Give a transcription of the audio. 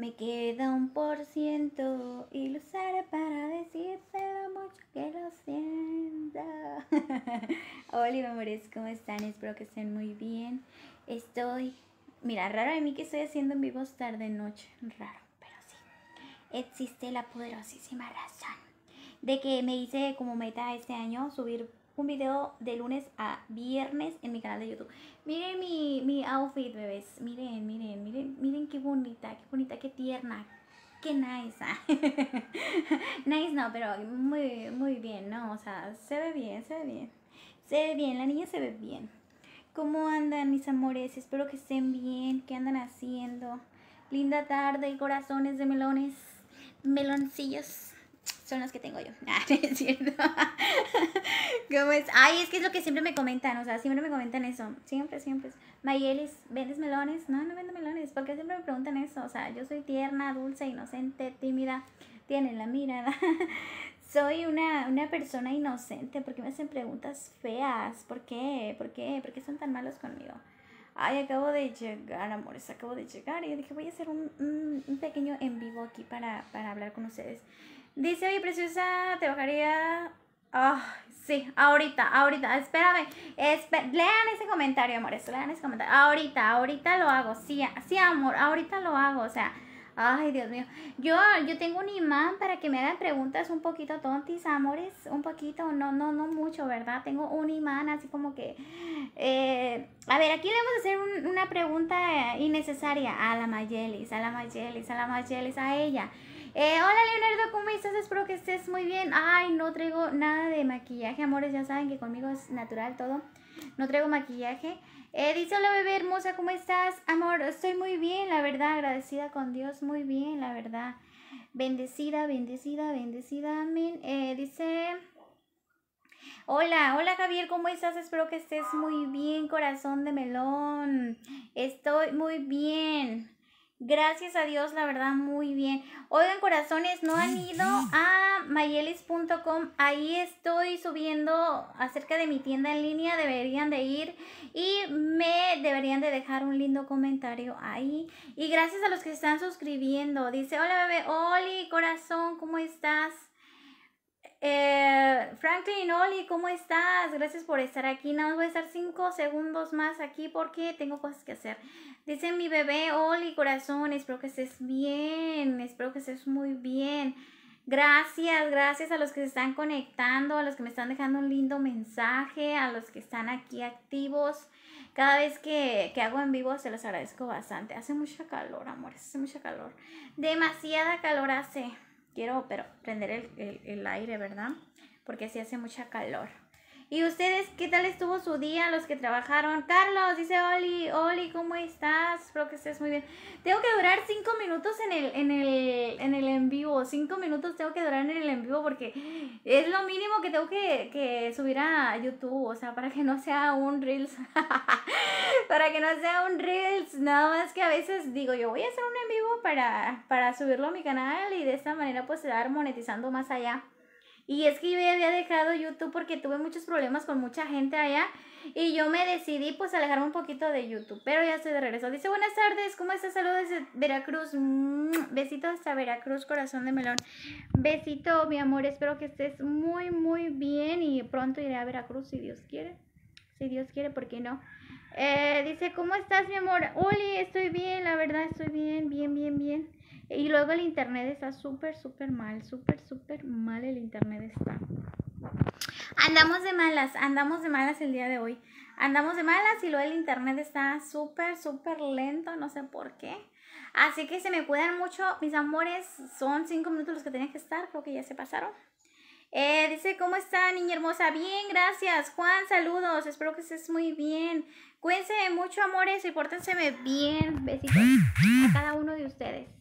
Me queda un por ciento y lo usaré para decirte lo mucho que lo siento. Hola, amores, ¿cómo están? Espero que estén muy bien. Estoy. Mira, raro de mí que estoy haciendo en vivos tarde-noche. Raro, pero sí. Existe la poderosísima razón de que me hice como meta este año subir un video de lunes a viernes en mi canal de YouTube. Miren mi, outfit, bebés. Miren, miren, miren, miren qué bonita, qué bonita, qué tierna, qué nice. nice no, pero muy, muy bien, ¿no? O sea, se ve bien, se ve bien. Se ve bien, la niña se ve bien. ¿Cómo andan mis amores? Espero que estén bien, ¿qué andan haciendo? Linda tarde, corazones de melones, meloncillos. Son los que tengo yo. Ah, es cierto. ¿Cómo es? Ay, es que es lo que siempre me comentan, o sea, siempre me comentan eso. Siempre, siempre. Mayelis, ¿vendes melones? No, no vendo melones. porque siempre me preguntan eso? O sea, yo soy tierna, dulce, inocente, tímida. Tienen la mirada. soy una, persona inocente. ¿Por qué me hacen preguntas feas? ¿Por qué? ¿Por qué? ¿Por qué son tan malos conmigo? Ay, acabo de llegar, amores, acabo de llegar. Y dije, voy a hacer un, pequeño en vivo aquí para, para hablar con ustedes. Dice, oye, preciosa, te bajaría Oh, sí, ahorita, ahorita, espérame. lean ese comentario, amores, lean ese comentario. Ahorita, ahorita lo hago, sí, sí, amor, ahorita lo hago, o sea. Ay, Dios mío. Yo, yo tengo un imán para que me hagan preguntas un poquito tontis, amores. Un poquito, no, no, no mucho, ¿verdad? Tengo un imán así como que... Eh, a ver, aquí le vamos a hacer una pregunta innecesaria a la Mayelis, a la Mayelis, a la Mayelis, a ella. Eh, hola Leonardo, ¿cómo estás? Espero que estés muy bien. Ay, no traigo nada de maquillaje, amores. Ya saben que conmigo es natural todo. No traigo maquillaje. Eh, dice, hola bebé hermosa, ¿cómo estás? Amor, estoy muy bien, la verdad. Agradecida con Dios, muy bien, la verdad. Bendecida, bendecida, bendecida. Amén. Eh, dice... Hola, hola Javier, ¿cómo estás? Espero que estés muy bien, corazón de melón. Estoy muy bien. Gracias a Dios, la verdad, muy bien. Oigan, corazones, ¿no han ido a mayelis.com? Ahí estoy subiendo acerca de mi tienda en línea. Deberían de ir y me deberían de dejar un lindo comentario ahí. Y gracias a los que se están suscribiendo. Dice, hola bebé, Oli, corazón, ¿cómo estás? Eh, Franklin, Oli, ¿cómo estás? Gracias por estar aquí. Nada más voy a estar cinco segundos más aquí porque tengo cosas que hacer. Dice mi bebé, Oli, corazón, espero que estés bien, espero que estés muy bien. Gracias, gracias a los que se están conectando, a los que me están dejando un lindo mensaje, a los que están aquí activos. Cada vez que, que, hago en vivo se los agradezco bastante. Hace mucha calor, amores, hace mucha calor. Demasiada calor hace quiero pero prender el, aire, ¿verdad? Porque si hace mucha calor. ¿Y ustedes qué tal estuvo su día? Los que trabajaron. Carlos, dice Oli, Oli, ¿cómo estás? Espero que estés muy bien. Tengo que durar cinco minutos en el, en el, en el en vivo. Cinco minutos tengo que durar en el en vivo porque es lo mínimo que tengo que, subir a YouTube. O sea, para que no sea un Reels. para que no sea un Reels. Nada más que a veces digo, yo voy a hacer un en vivo para, para subirlo a mi canal y de esta manera pues estar monetizando más allá. Y es que yo había dejado YouTube porque tuve muchos problemas con mucha gente allá. Y yo me decidí pues alejarme un poquito de YouTube. Pero ya estoy de regreso. Dice, buenas tardes, ¿cómo estás? Saludos desde Veracruz. Mm, Besitos hasta Veracruz, corazón de melón. Besito, mi amor. Espero que estés muy, muy bien. Y pronto iré a Veracruz si Dios quiere. Si Dios quiere, ¿por qué no? Eh, dice, ¿cómo estás, mi amor? Oli, estoy bien, la verdad, estoy bien, bien, bien, bien. Y luego el internet está súper, súper mal, súper, súper mal el internet está. Andamos de malas, andamos de malas el día de hoy. Andamos de malas y luego el internet está súper, súper lento, no sé por qué. Así que se me cuidan mucho, mis amores. Son cinco minutos los que tenían que estar, creo que ya se pasaron. Eh, dice, ¿cómo está, niña hermosa? Bien, gracias. Juan, saludos. Espero que estés muy bien. Cuídense mucho, amores, y pórtense bien. Besitos a cada uno de ustedes.